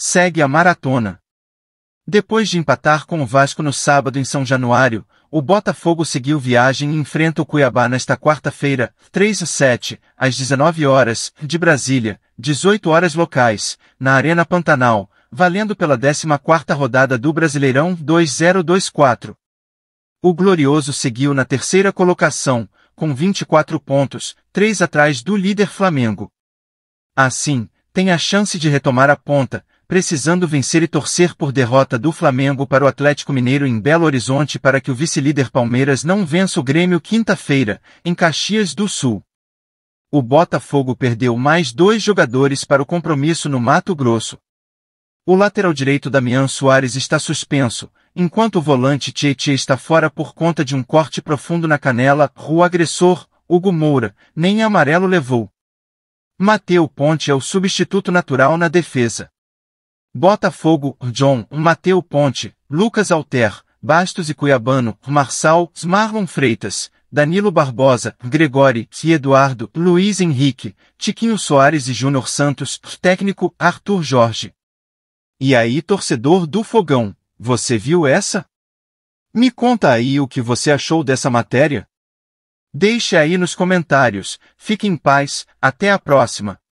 segue a maratona. Depois de empatar com o Vasco no sábado em São Januário, o Botafogo seguiu viagem e enfrenta o Cuiabá nesta quarta-feira, 3 a 7, às 19 horas, de Brasília, 18 horas locais, na Arena Pantanal, valendo pela 14ª rodada do Brasileirão 2024. O Glorioso seguiu na terceira colocação, com 24 pontos, 3 atrás do líder Flamengo. Assim, tem a chance de retomar a ponta, precisando vencer e torcer por derrota do Flamengo para o Atlético Mineiro em Belo Horizonte para que o vice-líder Palmeiras não vença o Grêmio quinta-feira, em Caxias do Sul. O Botafogo perdeu mais dois jogadores para o compromisso no Mato Grosso. O lateral direito Damian Soares está suspenso, enquanto o volante Tietchan está fora por conta de um corte profundo na canela, o agressor, Hugo Moura, nem amarelo levou. Mateu Ponte é o substituto natural na defesa. Botafogo, John, Mateu Ponte, Lucas Alter, Bastos e Cuiabano, Marçal, Marlon Freitas, Danilo Barbosa, Gregori e Eduardo, Luiz Henrique, Tiquinho Soares e Júnior Santos, técnico Arthur Jorge. E aí, torcedor do Fogão, você viu essa? Me conta aí o que você achou dessa matéria. Deixe aí nos comentários. Fique em paz, até a próxima.